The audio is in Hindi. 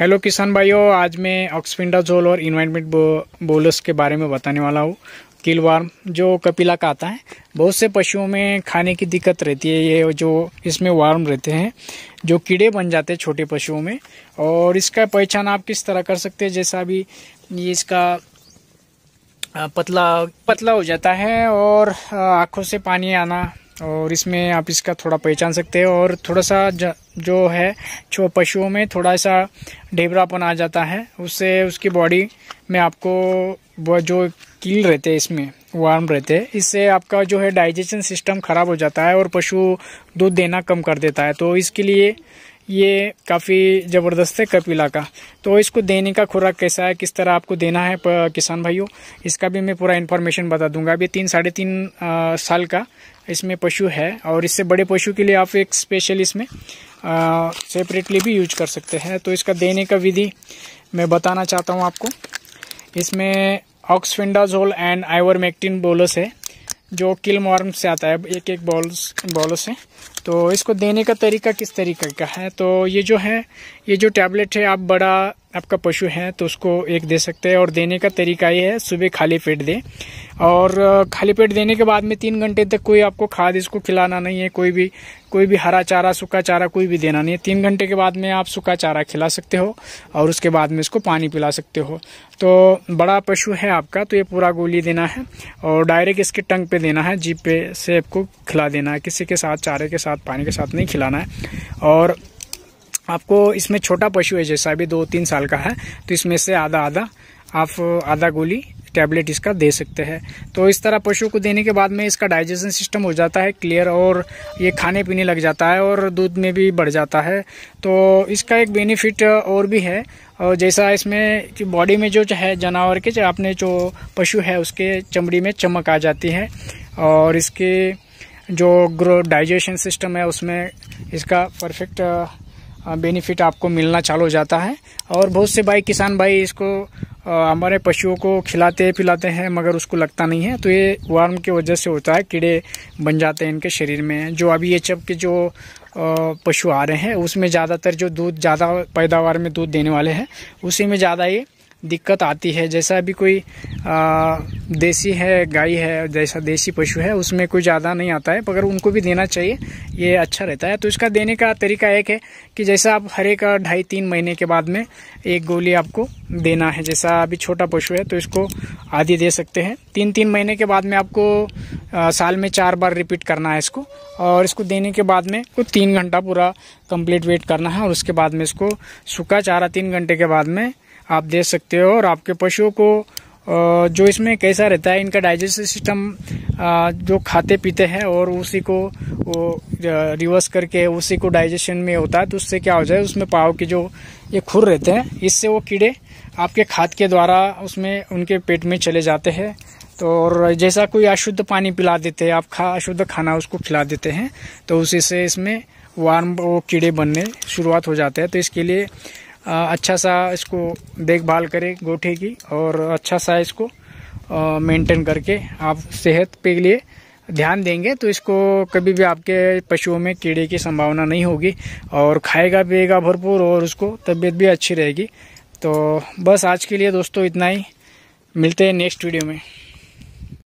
हेलो किसान भाइयों आज मैं ऑक्सपिंडा जोल और इन्वायरमेंट बो, बोलस के बारे में बताने वाला हूँ किल वार्म जो कपिला का आता है बहुत से पशुओं में खाने की दिक्कत रहती है ये जो इसमें वार्म रहते हैं जो कीड़े बन जाते हैं छोटे पशुओं में और इसका पहचान आप किस तरह कर सकते हैं जैसा भी ये इसका पतला पतला हो जाता है और आँखों से पानी आना और इसमें आप इसका थोड़ा पहचान सकते हैं और थोड़ा सा जो है जो पशुओं में थोड़ा सा ढेबरापन आ जाता है उससे उसकी बॉडी में आपको वो जो कील रहते हैं इसमें वार्म रहते हैं इससे आपका जो है डाइजेशन सिस्टम ख़राब हो जाता है और पशु दूध देना कम कर देता है तो इसके लिए ये काफ़ी ज़बरदस्त है कपिला का तो इसको देने का खुराक कैसा है किस तरह आपको देना है किसान भाइयों इसका भी मैं पूरा इन्फॉर्मेशन बता दूंगा अभी तीन साढ़े तीन आ, साल का इसमें पशु है और इससे बड़े पशु के लिए आप एक स्पेशल इसमें सेपरेटली भी यूज कर सकते हैं तो इसका देने का विधि मैं बताना चाहता हूँ आपको इसमें oxfendazole and ivermectin bolus है जो किल मार्म से आता है एक एक बॉल्स बॉलस है तो इसको देने का तरीका किस तरीके का है तो ये जो है ये जो टैबलेट है आप बड़ा आपका पशु है तो उसको एक दे सकते हैं और देने का तरीका ये है सुबह खाली पेट दें और खाली पेट देने के बाद में तीन घंटे तक कोई आपको खाद इसको खिलाना नहीं है कोई भी कोई भी हरा चारा सूखा चारा कोई भी देना नहीं है तीन घंटे के बाद में आप सूखा चारा खिला सकते हो और उसके बाद में इसको पानी पिला सकते हो तो बड़ा पशु है आपका तो ये पूरा गोली देना है और डायरेक्ट इसके टंग पे देना है जीप पे से आपको खिला देना है किसी के साथ चारे के साथ साथ पानी के साथ नहीं खिलाना है और आपको इसमें छोटा पशु है जैसा भी दो तीन साल का है तो इसमें से आधा आधा आप आधा गोली टैबलेट इसका दे सकते हैं तो इस तरह पशु को देने के बाद में इसका डाइजेशन सिस्टम हो जाता है क्लियर और ये खाने पीने लग जाता है और दूध में भी बढ़ जाता है तो इसका एक बेनिफिट और भी है और जैसा इसमें कि बॉडी में जो है जानवर के जो आपने जो पशु है उसके चमड़ी में चमक आ जाती है और इसके जो ग्रो डाइजेशन सिस्टम है उसमें इसका परफेक्ट बेनिफिट आपको मिलना चालू हो जाता है और बहुत से भाई किसान भाई इसको हमारे पशुओं को खिलाते पिलाते हैं मगर उसको लगता नहीं है तो ये वार्म की वजह से होता है कीड़े बन जाते हैं इनके शरीर में जो अभी ये चब के जो पशु आ रहे हैं उसमें ज़्यादातर जो दूध ज़्यादा पैदावार में दूध देने वाले हैं उसी में ज़्यादा ये दिक्कत आती है जैसा अभी कोई आ, देसी है गाय है जैसा देसी पशु है उसमें कोई ज़्यादा नहीं आता है मगर उनको भी देना चाहिए ये अच्छा रहता है तो इसका देने का तरीका एक है कि जैसा आप हर एक ढाई तीन महीने के बाद में एक गोली आपको देना है जैसा अभी छोटा पशु है तो इसको आधी दे सकते हैं तीन तीन महीने के बाद में आपको आ, साल में चार बार रिपीट करना है इसको और इसको देने के बाद में को तीन घंटा पूरा कंप्लीट वेट करना है और उसके बाद में इसको सूखा चारा तीन घंटे के बाद में आप दे सकते हो और आपके पशुओं को जो इसमें कैसा रहता है इनका डाइजेस्टिव सिस्टम जो खाते पीते हैं और उसी को वो रिवर्स करके उसी को डाइजेशन में होता है तो उससे क्या हो जाए उसमें पाव के जो ये खुर रहते हैं इससे वो कीड़े आपके खाद के द्वारा उसमें उनके पेट में चले जाते हैं तो और जैसा कोई अशुद्ध पानी पिला देते हैं आप खा अशुद्ध खाना उसको खिला देते हैं तो उसी से इसमें वार्म वो कीड़े बनने शुरुआत हो जाते हैं तो इसके लिए अच्छा सा इसको देखभाल करें गोठे की और अच्छा सा इसको मेंटेन करके आप सेहत पे लिए ध्यान देंगे तो इसको कभी भी आपके पशुओं में कीड़े की संभावना नहीं होगी और खाएगा पिएगा भरपूर और उसको तबीयत भी अच्छी रहेगी तो बस आज के लिए दोस्तों इतना ही मिलते हैं नेक्स्ट वीडियो में